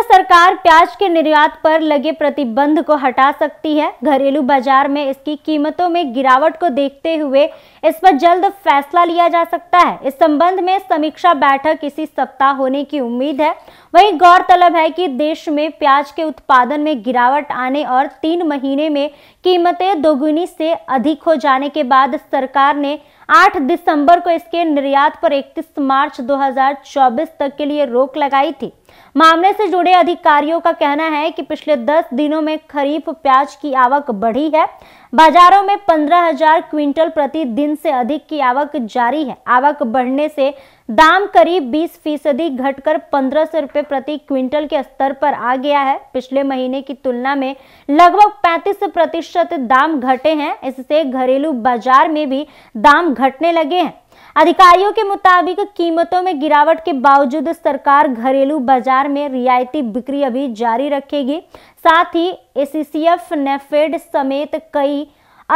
केंद्र सरकार प्याज के निर्यात पर लगे प्रतिबंध को हटा सकती है घरेलू बाजार में इसकी कीमतों में गिरावट को देखते हुए इस पर जल्द फैसला लिया जा सकता है इस संबंध में समीक्षा बैठक इसी सप्ताह होने की उम्मीद है वहीं गौरतलब है कि देश में प्याज के उत्पादन में गिरावट आने और तीन महीने में कीमतें दोगुनी से अधिक हो जाने के बाद सरकार ने 8 दिसंबर को इसके निर्यात पर 31 मार्च 2024 तक के लिए रोक लगाई थी मामले से जुड़े अधिकारियों का कहना है कि पिछले 10 दिनों में खरीफ प्याज की आवक बढ़ी है बाजारों में 15,000 क्विंटल प्रति दिन से अधिक की आवक जारी है आवक बढ़ने से दाम करीब 20 फीसदी घटकर पंद्रह सौ रुपए प्रति क्विंटल के स्तर पर आ गया है पिछले महीने की तुलना में लगभग 35 प्रतिशत दाम घटे हैं इससे घरेलू बाजार में भी दाम घटने लगे हैं अधिकारियों के मुताबिक कीमतों में गिरावट के बावजूद सरकार घरेलू बाजार में रियायती बिक्री अभी जारी रखेगी साथ ही एसीसीएफ नेफेड समेत कई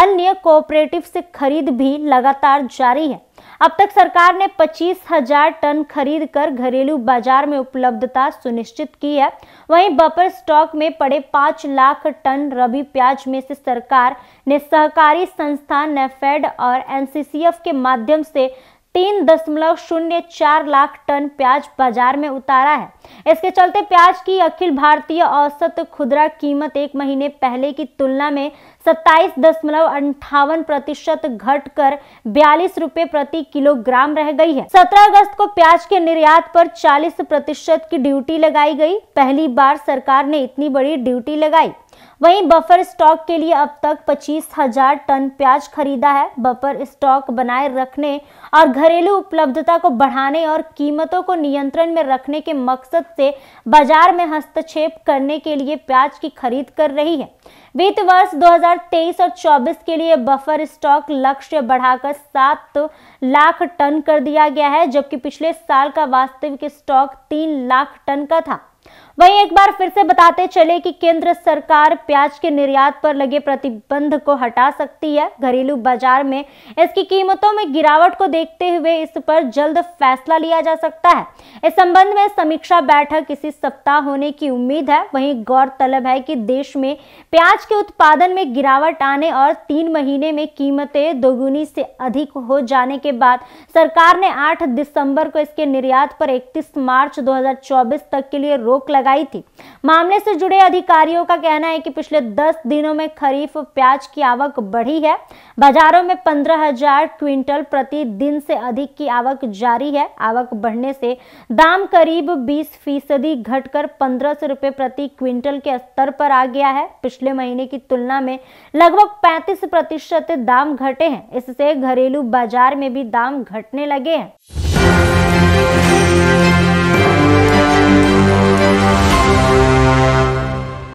अन्य कोऑपरेटिव से खरीद भी लगातार जारी है अब तक सरकार ने पच्चीस हजार टन खरीद कर घरेलू बाजार में उपलब्धता सुनिश्चित की है वहीं बफर स्टॉक में पड़े पांच लाख टन रबी प्याज में से सरकार ने सहकारी संस्थान नेफेड और एनसीसीएफ के माध्यम से तीन दशमलव शून्य चार लाख टन प्याज बाजार में उतारा है इसके चलते प्याज की अखिल भारतीय औसत खुदरा कीमत एक महीने पहले की तुलना में सत्ताईस दशमलव अंठावन प्रतिशत घट कर बयालीस रूपए प्रति किलोग्राम रह गई है 17 अगस्त को प्याज के निर्यात पर 40 प्रतिशत की ड्यूटी लगाई गई पहली बार सरकार ने इतनी बड़ी ड्यूटी लगाई वहीं बफर स्टॉक के लिए अब तक पच्चीस हजार टन प्याज खरीदा है बफर स्टॉक बनाए रखने और घरेलू उपलब्धता को बढ़ाने और कीमतों को नियंत्रण में रखने के मकसद से बाजार में हस्तक्षेप करने के लिए प्याज की खरीद कर रही है वित्त वर्ष 2023 और 24 के लिए बफर स्टॉक लक्ष्य बढ़ाकर सात लाख टन कर दिया गया है जबकि पिछले साल का वास्तविक स्टॉक तीन लाख टन का था वहीं एक बार फिर से बताते चले कि केंद्र सरकार प्याज के निर्यात पर लगे प्रतिबंध को हटा सकती है घरेलू बाजार में इसकी कीमतों में गिरावट को देखते हुए इस पर जल्द फैसला लिया जा सकता है इस संबंध में समीक्षा बैठक इसी सप्ताह होने की उम्मीद है वहीं गौरतलब है कि देश में प्याज के उत्पादन में गिरावट आने और तीन महीने में कीमतें दोगुनी से अधिक हो जाने के बाद सरकार ने आठ दिसंबर को इसके निर्यात पर इकतीस मार्च दो तक के लिए रोक लगाई थी मामले से जुड़े अधिकारियों का कहना है कि पिछले 10 दिनों में खरीफ प्याज की आवक बढ़ी है बाजारों में 15,000 क्विंटल प्रति दिन से अधिक की आवक जारी है आवक बढ़ने से दाम करीब 20 फीसदी घटकर पंद्रह सौ प्रति क्विंटल के स्तर पर आ गया है पिछले महीने की तुलना में लगभग पैंतीस प्रतिशत दाम घटे हैं इससे घरेलू बाजार में भी दाम घटने लगे हैं